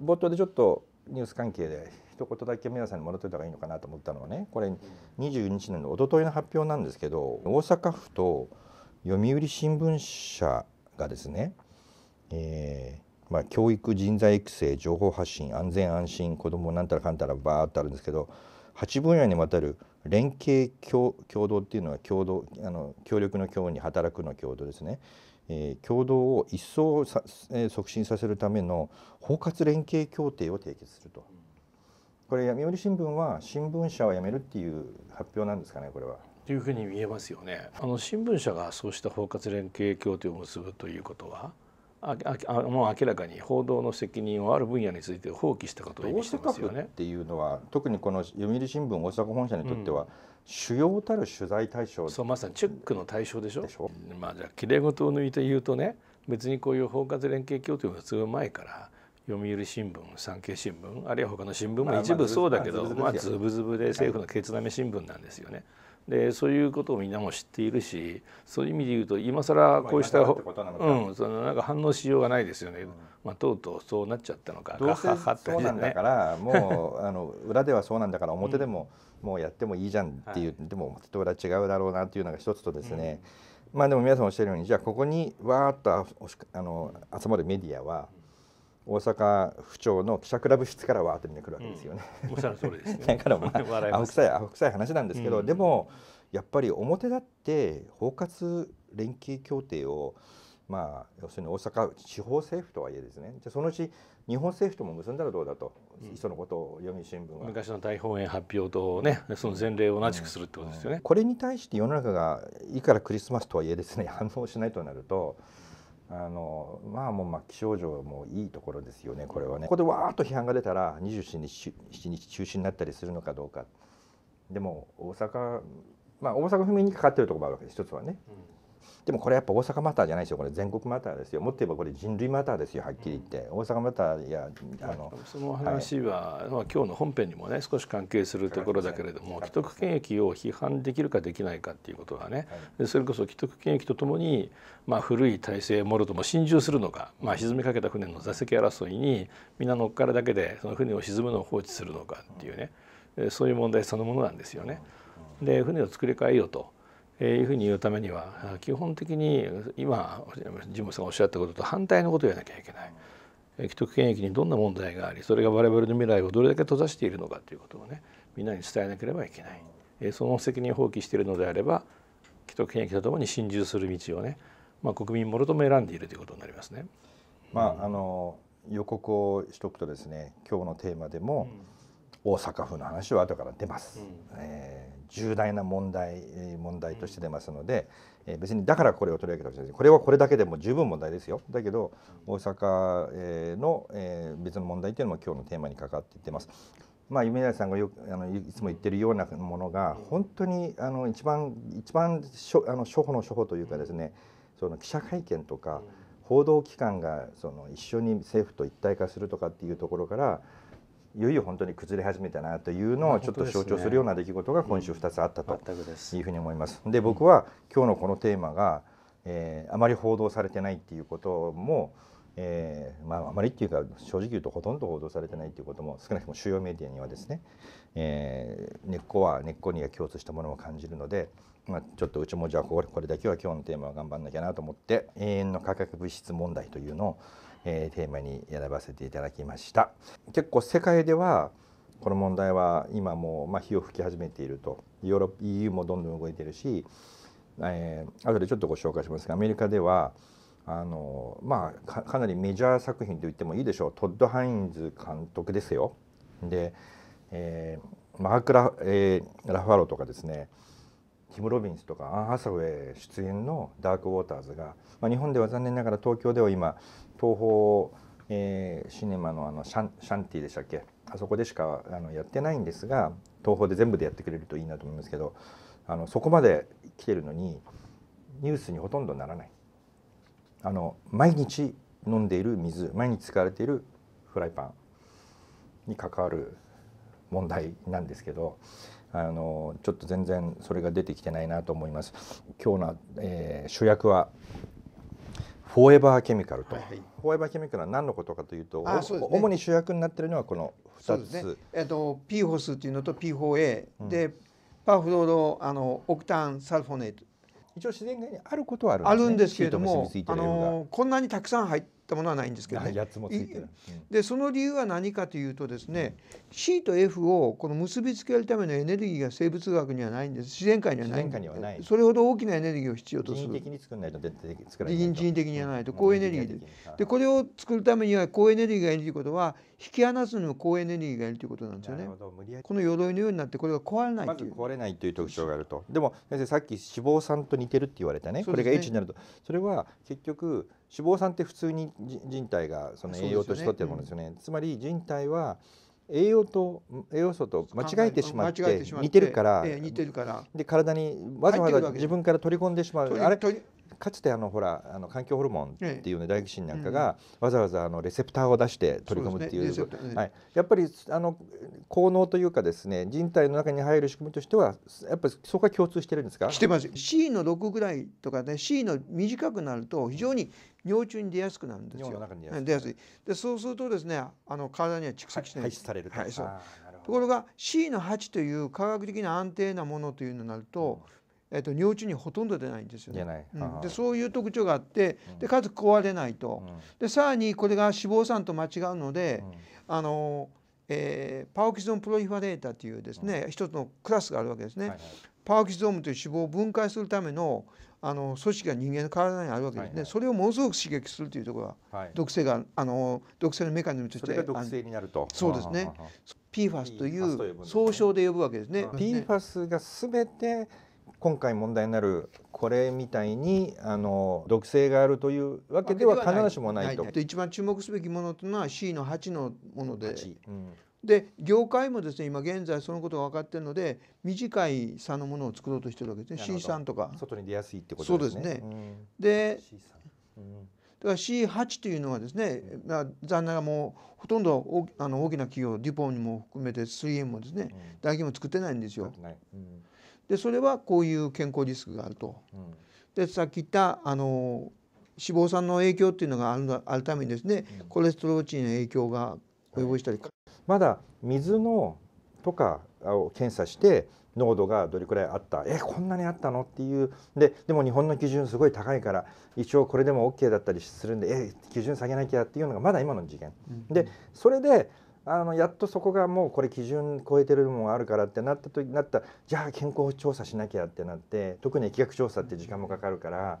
冒頭でちょっとニュース関係で一言だけ皆さんにもらっといた方がいいのかなと思ったのはねこれ22日のおとといの発表なんですけど大阪府と読売新聞社がですね、えーまあ、教育人材育成情報発信安全安心子どもなんたらかんたらバーっとあるんですけど8分野にわたる連携協同っていうのは共同あの協力の協に働くの共同ですねえー、共同を一層さ、えー、促進させるための包括連携協定を締結すると。これ読売新聞は新聞社は辞めるっていう発表なんですかねこれは。というふうに見えますよね。あの新聞社がそうした包括連携協定を結ぶということはもう明らかに報道の責任をある分野について放棄したことを意味してますよね。っていうのは特にこの読売新聞大阪本社にとっては、うん、主要たる取材対象そうまさにチェックの対象でしょ。しょまあじゃあきれい事を抜いて言うとね別にこういう包括連携協定が通前から読売新聞産経新聞あるいは他の新聞も一部そうだけど、まあ、ずぶずぶで政府のケツなめ新聞なんですよね。はいでそういうことをみんなも知っているしそういう意味で言うと今更こうした、そのなんか反応しようがないですよね、うん、まあ、とうとうそうなっちゃったのかどうせそうなんだからもうあの裏ではそうなんだから表でも、うん、もうやってもいいじゃんっていう、はい、でも表と裏違うだろうなっていうのが一つとですね、まあでも皆さんおっしゃるようにじゃあここにわーっとあの集まるメディアは。大阪府庁の記者クラブ室からはあってみんな来るわけですよね。おっしゃる通りですね。だからまあ、青臭い、青臭い話なんですけど、うん、でも、やっぱり表立って包括連携協定を、まあ、要するに大阪地方政府とはいえですねじゃそのうち日本政府とも結んだらどうだと、うん、そのことを読売新聞は昔の大本営発表とねその前例を同じくするってことですよね、うんうん、これに対して世の中がいいからクリスマスとはいえですね反応しないとなるとあのまあもうまあ気象庁もいいところですよねこれはねここでわーっと批判が出たら27日 ,7 日中止になったりするのかどうかでも大阪まあ大阪府民にかかってるとこもあるわけです一つはね、でもこれやっぱ大阪マターじゃないですよこれ全国マターですよもっと言えばこれ人類マターですよはっきり言って、うん、大阪マターやあのその話は、はい、まあ、今日の本編にもね少し関係するところだけれども既得権益を批判できるかできないかっていうことはね、はい、それこそ既得権益とともに、まあ、古い体制もろとも心中するのか、まあ、沈みかけた船の座席争いに皆乗っかるだけでその船を沈むのを放置するのかっていうね、うん、そういう問題そのものなんですよね。で船を作り変えようというふうに言うためには基本的に今ジムさんがおっしゃったことと反対のことをやらなきゃいけない既得権益にどんな問題がありそれが我々の未来をどれだけ閉ざしているのかということをねみんなに伝えなければいけないその責任を放棄しているのであれば既得権益とともに心中する道をね、まあ、国民もろとも選んでいるということになりますね。まあ、あの予告をしとくとですね今日のテーマでも、うん大阪府の話は後から出ます、うん、えー、重大な問題問題として出ますので、うん、えー、別にだからこれを取り上げたわけじゃないこれはこれだけでも十分問題ですよだけど大阪、えー、の、えー、別の問題というのも今日のテーマに関わっていってます。まあ、夢谷さんがよあのいつも言ってるようなものが本当にあの一番一番あの初歩の初歩というかですねその記者会見とか報道機関がその一緒に政府と一体化するとかっていうところからいよいよ本当に崩れ始めたなというのをちょっと象徴するような出来事が今週2つあったというふうに思います。で僕は今日のこのテーマが、えー、あまり報道されてないっていうことも、えーまあ、あまりっていうか正直言うとほとんど報道されてないっていうことも少なくとも主要メディアにはですね、えー、根っこは根っこには共通したものを感じるので、まあ、ちょっとうちもじゃあこれこれだけは今日のテーマは頑張んなきゃなと思って永遠の価格物質問題というのをえー、テーマに選ばせていただきました結構世界ではこの問題は今もう、まあ、火を吹き始めているとヨーロッ EU もどんどん動いてるし、えー、後でちょっとご紹介しますがアメリカではあのまあかなりメジャー作品と言ってもいいでしょうトッド・ハインズ監督ですよ。で、えー、マークラ・えー、ラファロとかですねティム・ロビンスとかアン・ハサウェイ出演の「ダーク・ウォーターズが」まあ、日本では残念ながら東京では今東方、えー、シネマのあのシャンシャンティでしたっけあそこでしかあのやってないんですが東方で全部でやってくれるといいなと思いますけどあのそこまで来てるのにニュースにほとんどならないあの毎日飲んでいる水毎日使われているフライパンに関わる問題なんですけどあのちょっと全然それが出てきてないなと思います。今日の、えー、主役はフォーエバーケミカルと、はいはい、フォーエバーケミカルは何のことかというと、ね、主に主役になっているのはこの2つ、ね、えっと PFOS というのと P4A、うん、でパフロードあのオクタンサルフォネート一応自然界にあることはあるんです、んですけれどもあのこんなにたくさん入ってったものはないんですけどね。でその理由は何かというとですね、C と F をこの結びつけるためのエネルギーが生物学にはないんです自然界にはないないそれほど大きなエネルギーを必要とする人的に作らないと人的にはないと高エネルギーで,、でこれを作るためには高エネルギーがいるということは引き離すにも高エネルギーがいるということなんですよねこの鎧のようになってこれが壊れないまず壊れないという特徴があるとでも先生さっき脂肪酸と似てるって言われたねこれが H になるとそれは結局脂肪酸って普通に人体がその栄養として取ってるものですよね、ねうん、つまり人体は栄養と栄養素と間違えてしまって似てるから,、ええ、似てるからで体にわざわざ自分から取り込んでしまうあれかつてあのほらあの環境ホルモンっていうね大気業なんかがわざわざあのレセプターを出して取り込むっていう、ねね、はい、やっぱりあの効能というかですね人体の中に入る仕組みとしてはやっぱりそこは共通してるんですかしてます C の6ぐらいとかね C の短くなると非常に尿中に出やすくなるんですよ。出やすい。でそうするとですねあの体には蓄積して排出されると。はい、そところが C の8という科学的な安定なものというのになると、うんえーと、尿中にほとんど出ないんですよね。うん、でそういう特徴があってでかつ壊れないと、うん、でさらにこれが脂肪酸と間違うので、うん、あのえー、パオキゾンプロリファレータというですね、一つのクラスがあるわけですね。はいはい、パオキゾームという脂肪を分解するためのあの組織が人間の体にあるわけですね、はいはい、それをものすごく刺激するというところが、はい、毒性があの毒性のメカニズムとして毒性になるとそうですね PFAS という総称で呼ぶわけですね。PFAS がすべて今回問題になるこれみたいにあの毒性があるというわけでは必ずしもないと。一番注目すべきものというのは C の8のもので。うん、で業界もですね今現在そのことが分かっているので短い差のものを作ろうとしてるわけですね C3 とか外に出やすいってことですね。そうですね、うん、で、うだから C8 というのはですね、残念ながらもうほとんど大あの大きな企業デュポンも含めて 3M もですね、大企業も作ってないんですよ。ないうんでそれはこういう健康リスクがあると。でさっき言ったあの脂肪酸の影響っていうのがあるあるためにですね、コレステロール値の影響が及ぼしたり、はい、まだ水のとかを検査して濃度がどれくらいあったえこんなにあったのっていうででも日本の基準すごい高いから一応これでも OK だったりするんでえ基準下げなきゃっていうのがまだ今の事件、うん、でそれであのやっとそこがもうこれ基準超えてるもんあるからってなった時なったじゃあ健康調査しなきゃってなって特に疫学調査って時間もかかるから、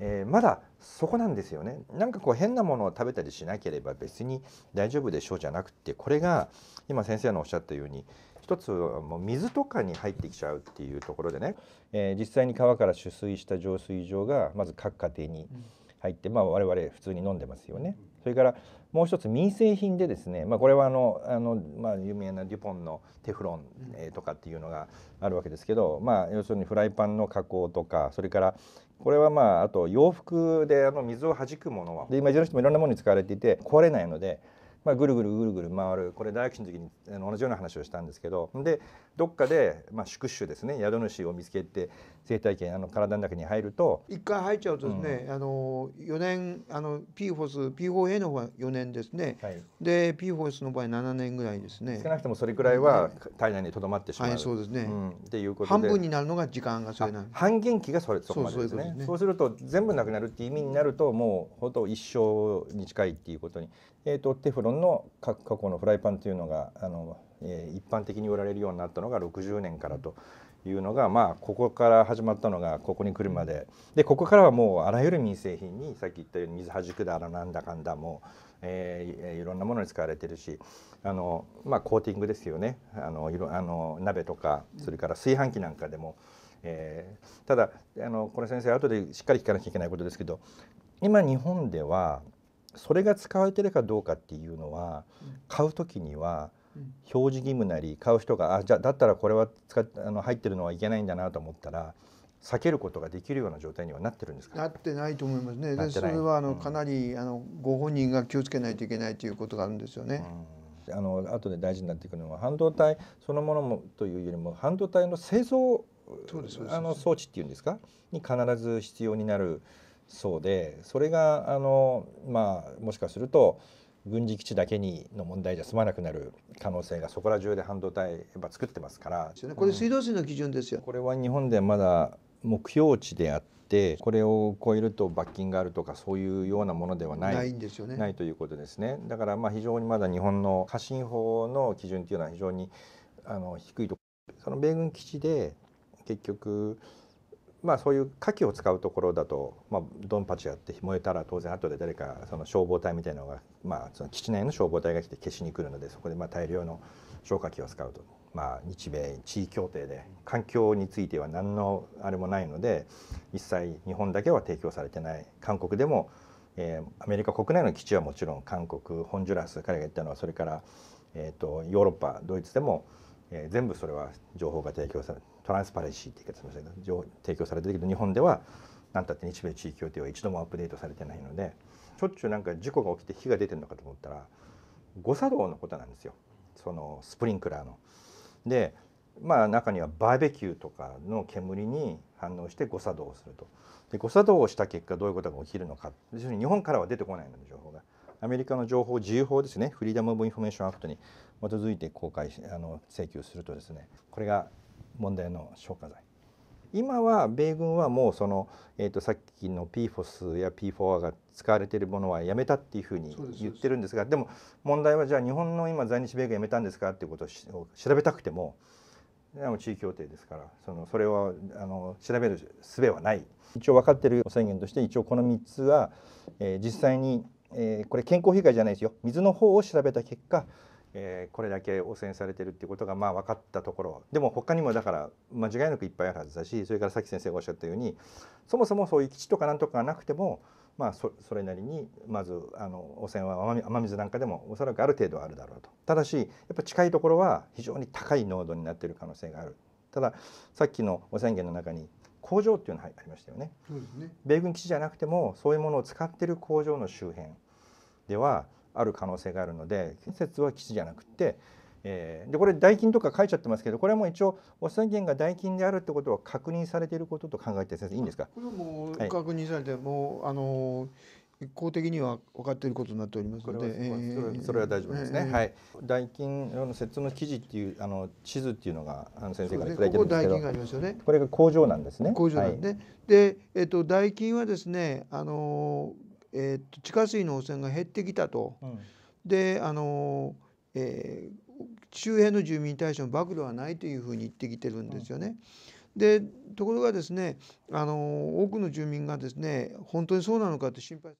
えー、まだそこなんですよねなんかこう変なものを食べたりしなければ別に大丈夫でしょうじゃなくてこれが今先生のおっしゃったように一つはもう水とかに入ってきちゃうっていうところでね、えー、実際に川から取水した浄水場がまず各家庭に入って、まあ、我々普通に飲んでますよね。それからもう一つ民生品でですね、まあ、これはあのあの、まあ、有名なデュポンのテフロン、とかっていうのがあるわけですけど、まあ、要するにフライパンの加工とかそれからこれはまああと洋服であの水をはじくものはで今にしてもいろんなものに使われていて壊れないので。まあ、ぐるぐるぐるぐる回るこれ大学生の時に同じような話をしたんですけどでどっかで、まあ、宿主ですね宿主を見つけて生態系あの体の中に入ると一回入っちゃうとですね、うん、あの4年あの PFOS P4A の方は4年ですね、はい、で PFOS の場合7年ぐらいですね少なくともそれくらいは体内にとどまってしまう、はい、そうですね、うん、っていうことで半分になるのが時間がそれな半減期がそれそこまでですねそう、すると全部なくなるっていう意味になるともうほと一生に近いっていうことに、えーと、とテフロンの過去のフライパンというのがあの、えー、一般的に売られるようになったのが60年からと。うんいうのが、まあ、ここから始まったのがここに来るまででここからはもうあらゆる民生品にさっき言ったように水はじくだらなんだかんだもえー、いろんなものに使われてるしあの、まあ、コーティングですよねあのいろあの鍋とかそれから炊飯器なんかでも、えー、ただあのこれ先生後でしっかり聞かなきゃいけないことですけど今日本ではそれが使われてるかどうかっていうのは買う時には表示義務なり買う人があじゃあだったらこれは使っあの入ってるのはいけないんだなと思ったら避けることができるような状態にはなってるんですかなってないと思いますねでそれはあの、うん、かなりあのご本人が気をつけないといけないということがあるんですよね。うん、あの後で大事になってくるのは半導体そのものもというよりも半導体の製造あの装置っていうんですかに必ず必要になるそうでそれがあの、まあ、もしかすると軍事基地だけにの問題じゃ済まなくなる可能性がそこら中で半導体やっぱ作ってますから、これ水道水の基準ですよ、うん、これは日本ではまだ目標値であってこれを超えると罰金があるとかそういうようなものではないないんですよ、ね、ないということですねだからまあ非常にまだ日本の過信法の基準というのは非常にあの低いとその米軍基地で結局まあ、そういう火器を使うところだと、まあ、ドンパチやって燃えたら当然後で誰かその消防隊みたいなのが、まあ、その基地内の消防隊が来て消しに来るのでそこでまあ大量の消火器を使うと、まあ、日米地位協定で環境については何のあれもないので一切日本だけは提供されてない韓国でも、えー、アメリカ国内の基地はもちろん韓国ホンジュラス彼が言ったのはそれから、えーと、ヨーロッパドイツでも、えー、全部それは情報が提供されてトランスパレンシーって言い方しました提供されてるけど日本では何たって日米地位協定は一度もアップデートされてないのでしょっちゅうなんか事故が起きて火が出てるのかと思ったら誤作動のことなんですよそのスプリンクラーの。でまあ中にはバーベキューとかの煙に反応して誤作動をすると。で誤作動をした結果どういうことが起きるのか要するに日本からは出てこないので情報が。アメリカの情報自由法ですねフリーダム・オブ・インフォメーション・アクトに基づいて公開あの請求するとですねこれが問題の消火剤今は米軍はもうその、えー、とさっきの PFOS や p 4 a が使われているものはやめたっていうふうに言ってるんですがでも問題はじゃあ日本の今在日米軍やめたんですかっていうことを調べたくても地位協定ですからそのそれはあの調べる術はない一応分かってる宣言として一応この3つは、えー、実際に、えー、これ健康被害じゃないですよ水の方を調べた結果えー、これだけ汚染されてるっていうことがまあ分かったところでも他にもだから間違いなくいっぱいあるはずだしそれからさっき先生がおっしゃったようにそもそもそういう基地とかなんとかがなくても、まあ、それなりにまずあの汚染は雨水なんかでもおそらくある程度あるだろうとただしやっぱ近いところは非常に高い濃度になっている可能性があるたださっきの汚染源の中に工場っていうのがありましたよね、ね、米軍基地じゃなくてもそういうものを使ってる工場の周辺ではある可能性があるので建設は基地じゃなくて、えー、でこれ代金とか書いちゃってますけどこれはもう一応お債権が代金であるってことは確認されていることと考えて先生いいんですかこれはもう確認されて、はい、もうあの一方的には分かっていることになっておりますので、えー、それは大丈夫ですね、えー、はい。代金の設置の記事っていうあの地図っていうのがあの先生からいただいてるんですけど、ここ代金がありますよね。これが工場なんですね。工場なんで、はい、でえっ、ー、と代金はですねあのえー、と地下水の汚染が減ってきたと、うん、であの、えー、周辺の住民に対しての暴露はないというふうに言ってきてるんですよね。うん、でところがですねあの多くの住民がですね本当にそうなのかって心配